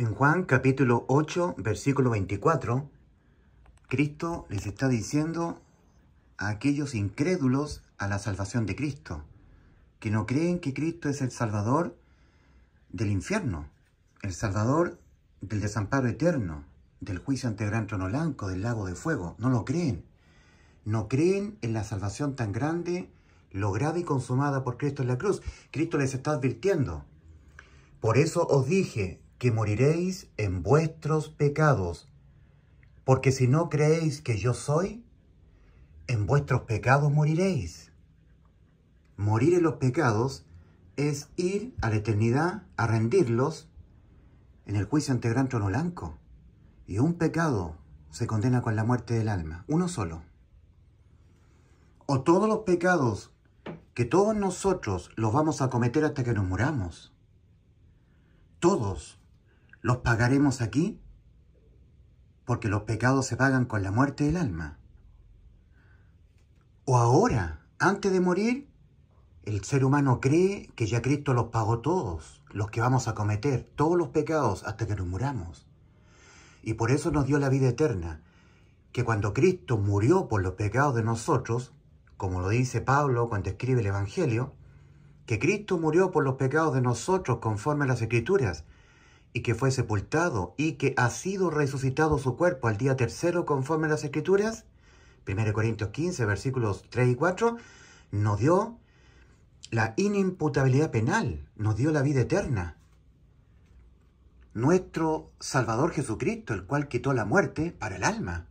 En Juan capítulo 8, versículo 24, Cristo les está diciendo a aquellos incrédulos a la salvación de Cristo, que no creen que Cristo es el Salvador del infierno, el Salvador del desamparo eterno, del juicio ante el gran trono blanco, del lago de fuego. No lo creen. No creen en la salvación tan grande, lograda y consumada por Cristo en la cruz. Cristo les está advirtiendo. Por eso os dije, que moriréis en vuestros pecados, porque si no creéis que yo soy, en vuestros pecados moriréis. Morir en los pecados es ir a la eternidad a rendirlos en el juicio ante gran trono blanco. Y un pecado se condena con la muerte del alma, uno solo. O todos los pecados que todos nosotros los vamos a cometer hasta que nos muramos. Todos los pagaremos aquí, porque los pecados se pagan con la muerte del alma. O ahora, antes de morir, el ser humano cree que ya Cristo los pagó todos, los que vamos a cometer, todos los pecados hasta que nos muramos. Y por eso nos dio la vida eterna, que cuando Cristo murió por los pecados de nosotros, como lo dice Pablo cuando escribe el Evangelio, que Cristo murió por los pecados de nosotros conforme a las Escrituras, y que fue sepultado y que ha sido resucitado su cuerpo al día tercero conforme a las escrituras, 1 Corintios 15, versículos 3 y 4, nos dio la inimputabilidad penal, nos dio la vida eterna. Nuestro Salvador Jesucristo, el cual quitó la muerte para el alma,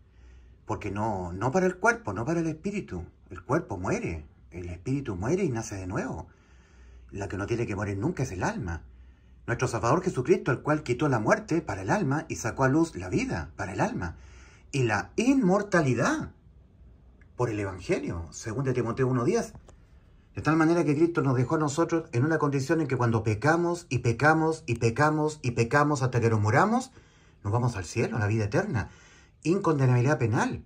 porque no, no para el cuerpo, no para el espíritu. El cuerpo muere, el espíritu muere y nace de nuevo. La que no tiene que morir nunca es el alma. Nuestro Salvador Jesucristo, el cual quitó la muerte para el alma y sacó a luz la vida para el alma y la inmortalidad por el Evangelio, según de Timoteo 1.10. De tal manera que Cristo nos dejó a nosotros en una condición en que cuando pecamos y pecamos y pecamos y pecamos hasta que nos muramos, nos vamos al cielo, a la vida eterna, incondenabilidad penal.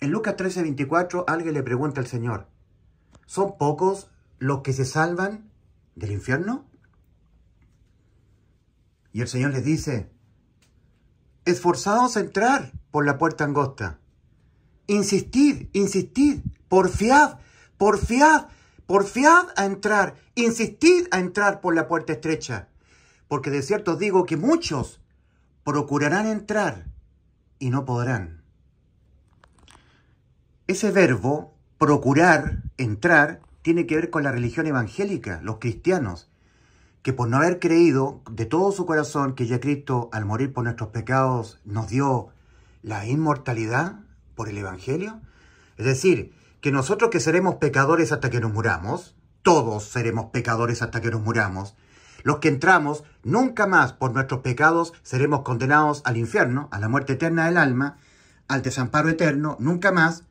En Lucas 13.24 alguien le pregunta al Señor, ¿son pocos los que se salvan del infierno? Y el Señor les dice, esforzados a entrar por la puerta angosta. Insistid, insistid, porfiad, porfiad, porfiad a entrar, insistid a entrar por la puerta estrecha. Porque de cierto digo que muchos procurarán entrar y no podrán. Ese verbo, procurar, entrar, tiene que ver con la religión evangélica, los cristianos que por no haber creído de todo su corazón que ya Cristo al morir por nuestros pecados nos dio la inmortalidad por el Evangelio? Es decir, que nosotros que seremos pecadores hasta que nos muramos, todos seremos pecadores hasta que nos muramos, los que entramos nunca más por nuestros pecados seremos condenados al infierno, a la muerte eterna del alma, al desamparo eterno, nunca más,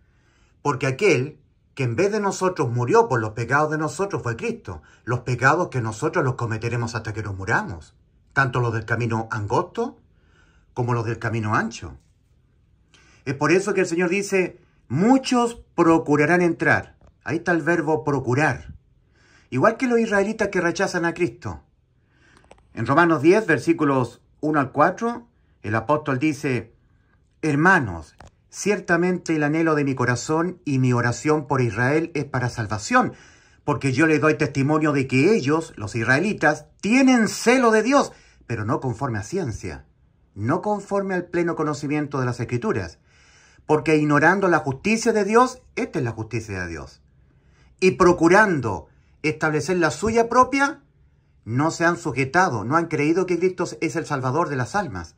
porque aquel que en vez de nosotros murió por los pecados de nosotros fue Cristo, los pecados que nosotros los cometeremos hasta que nos muramos, tanto los del camino angosto como los del camino ancho. Es por eso que el Señor dice, muchos procurarán entrar. Ahí está el verbo procurar. Igual que los israelitas que rechazan a Cristo. En Romanos 10, versículos 1 al 4, el apóstol dice, hermanos, Ciertamente el anhelo de mi corazón y mi oración por Israel es para salvación, porque yo le doy testimonio de que ellos, los israelitas, tienen celo de Dios, pero no conforme a ciencia, no conforme al pleno conocimiento de las escrituras, porque ignorando la justicia de Dios, esta es la justicia de Dios, y procurando establecer la suya propia, no se han sujetado, no han creído que Cristo es el Salvador de las almas,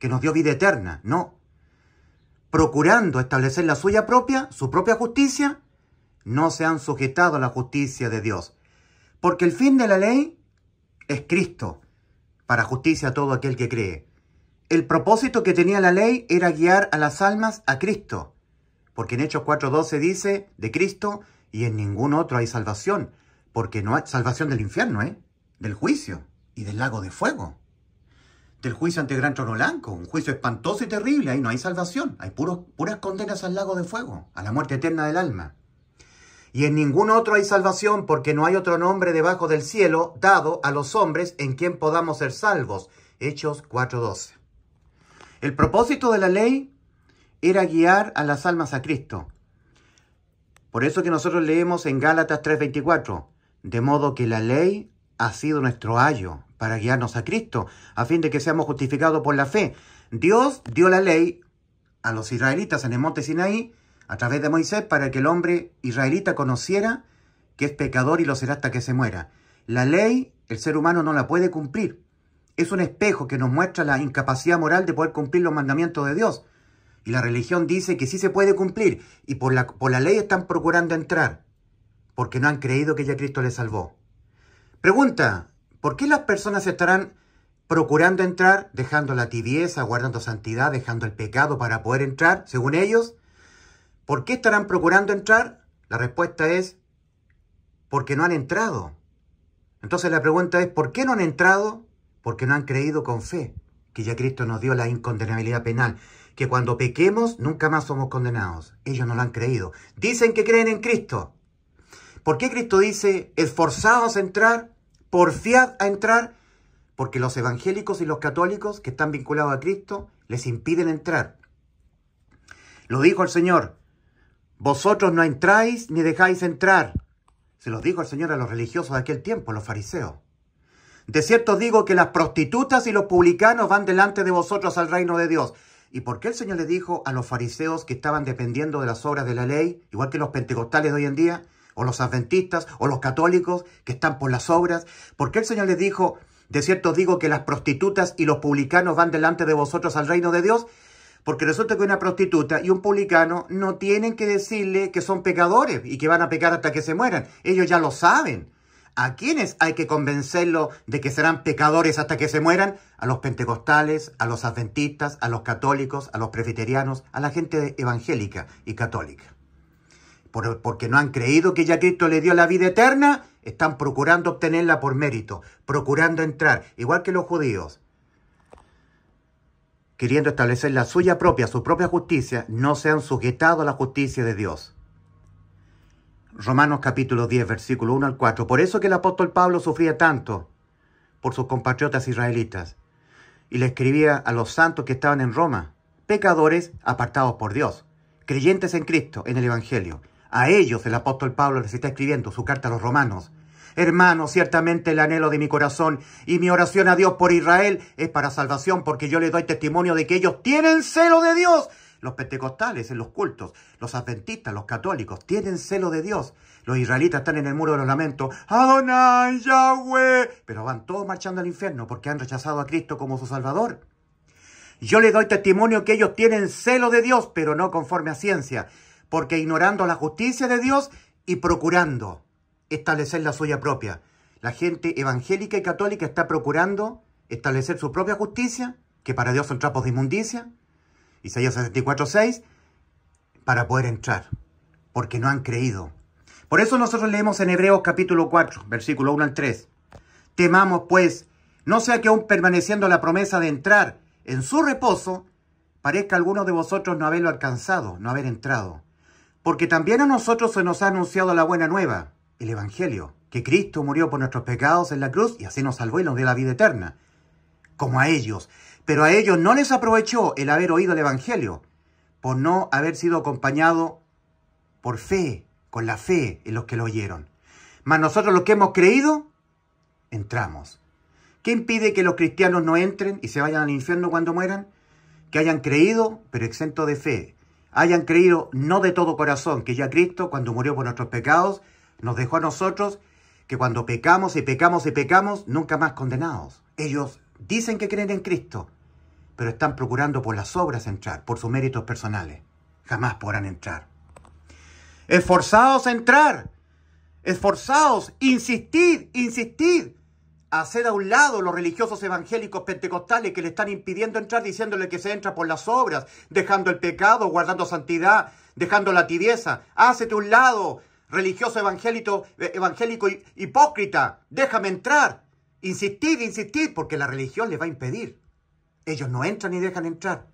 que nos dio vida eterna, no, procurando establecer la suya propia, su propia justicia, no se han sujetado a la justicia de Dios. Porque el fin de la ley es Cristo, para justicia a todo aquel que cree. El propósito que tenía la ley era guiar a las almas a Cristo, porque en Hechos 4.12 dice de Cristo y en ningún otro hay salvación, porque no hay salvación del infierno, ¿eh? del juicio y del lago de fuego del juicio ante Gran Trono Blanco, un juicio espantoso y terrible, ahí no hay salvación, hay puras condenas al lago de fuego, a la muerte eterna del alma. Y en ningún otro hay salvación porque no hay otro nombre debajo del cielo dado a los hombres en quien podamos ser salvos. Hechos 4.12. El propósito de la ley era guiar a las almas a Cristo. Por eso que nosotros leemos en Gálatas 3.24, de modo que la ley ha sido nuestro ayo para guiarnos a Cristo, a fin de que seamos justificados por la fe. Dios dio la ley a los israelitas en el monte Sinaí a través de Moisés para que el hombre israelita conociera que es pecador y lo será hasta que se muera. La ley el ser humano no la puede cumplir. Es un espejo que nos muestra la incapacidad moral de poder cumplir los mandamientos de Dios. Y la religión dice que sí se puede cumplir y por la, por la ley están procurando entrar porque no han creído que ya Cristo les salvó. Pregunta, ¿Por qué las personas estarán procurando entrar, dejando la tibieza, guardando santidad, dejando el pecado para poder entrar, según ellos? ¿Por qué estarán procurando entrar? La respuesta es porque no han entrado. Entonces la pregunta es, ¿por qué no han entrado? Porque no han creído con fe, que ya Cristo nos dio la incondenabilidad penal, que cuando pequemos nunca más somos condenados. Ellos no lo han creído. Dicen que creen en Cristo. ¿Por qué Cristo dice, esforzados a entrar? porfiad a entrar porque los evangélicos y los católicos que están vinculados a Cristo les impiden entrar. Lo dijo el Señor, vosotros no entráis ni dejáis entrar. Se los dijo el Señor a los religiosos de aquel tiempo, los fariseos. De cierto digo que las prostitutas y los publicanos van delante de vosotros al reino de Dios. ¿Y por qué el Señor le dijo a los fariseos que estaban dependiendo de las obras de la ley, igual que los pentecostales de hoy en día? o los adventistas, o los católicos que están por las obras? ¿Por qué el Señor les dijo, de cierto digo que las prostitutas y los publicanos van delante de vosotros al reino de Dios? Porque resulta que una prostituta y un publicano no tienen que decirle que son pecadores y que van a pecar hasta que se mueran. Ellos ya lo saben. ¿A quiénes hay que convencerlo de que serán pecadores hasta que se mueran? A los pentecostales, a los adventistas, a los católicos, a los presbiterianos, a la gente evangélica y católica porque no han creído que ya Cristo le dio la vida eterna, están procurando obtenerla por mérito, procurando entrar, igual que los judíos, queriendo establecer la suya propia, su propia justicia, no se han sujetado a la justicia de Dios. Romanos capítulo 10, versículo 1 al 4. Por eso que el apóstol Pablo sufría tanto por sus compatriotas israelitas y le escribía a los santos que estaban en Roma, pecadores apartados por Dios, creyentes en Cristo, en el Evangelio. A ellos el apóstol Pablo les está escribiendo su carta a los romanos. Hermanos, ciertamente el anhelo de mi corazón y mi oración a Dios por Israel es para salvación, porque yo les doy testimonio de que ellos tienen celo de Dios. Los pentecostales en los cultos, los adventistas, los católicos, tienen celo de Dios. Los israelitas están en el muro de los lamentos. Adonai, Yahweh. Pero van todos marchando al infierno porque han rechazado a Cristo como su Salvador. Yo les doy testimonio que ellos tienen celo de Dios, pero no conforme a ciencia porque ignorando la justicia de Dios y procurando establecer la suya propia. La gente evangélica y católica está procurando establecer su propia justicia, que para Dios son trapos de inmundicia, Isaías 64, 6, para poder entrar, porque no han creído. Por eso nosotros leemos en Hebreos capítulo 4, versículo 1 al 3. Temamos pues, no sea que aún permaneciendo la promesa de entrar en su reposo, parezca algunos de vosotros no haberlo alcanzado, no haber entrado. Porque también a nosotros se nos ha anunciado la buena nueva, el Evangelio, que Cristo murió por nuestros pecados en la cruz y así nos salvó y nos dio la vida eterna, como a ellos. Pero a ellos no les aprovechó el haber oído el Evangelio, por no haber sido acompañado por fe, con la fe en los que lo oyeron. Mas nosotros los que hemos creído, entramos. ¿Qué impide que los cristianos no entren y se vayan al infierno cuando mueran? Que hayan creído, pero exento de fe, hayan creído no de todo corazón que ya Cristo, cuando murió por nuestros pecados, nos dejó a nosotros que cuando pecamos y pecamos y pecamos, nunca más condenados. Ellos dicen que creen en Cristo, pero están procurando por las obras entrar, por sus méritos personales. Jamás podrán entrar. Esforzados a entrar, esforzados, Insistir, insistir. Haced a un lado los religiosos evangélicos pentecostales que le están impidiendo entrar diciéndole que se entra por las obras, dejando el pecado, guardando santidad, dejando la tibieza. Hácete a un lado, religioso evangélico, eh, evangélico hipócrita, déjame entrar. Insistid, insistid, porque la religión les va a impedir. Ellos no entran ni dejan entrar.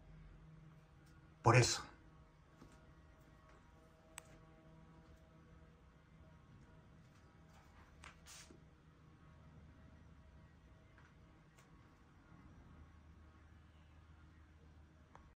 Por eso.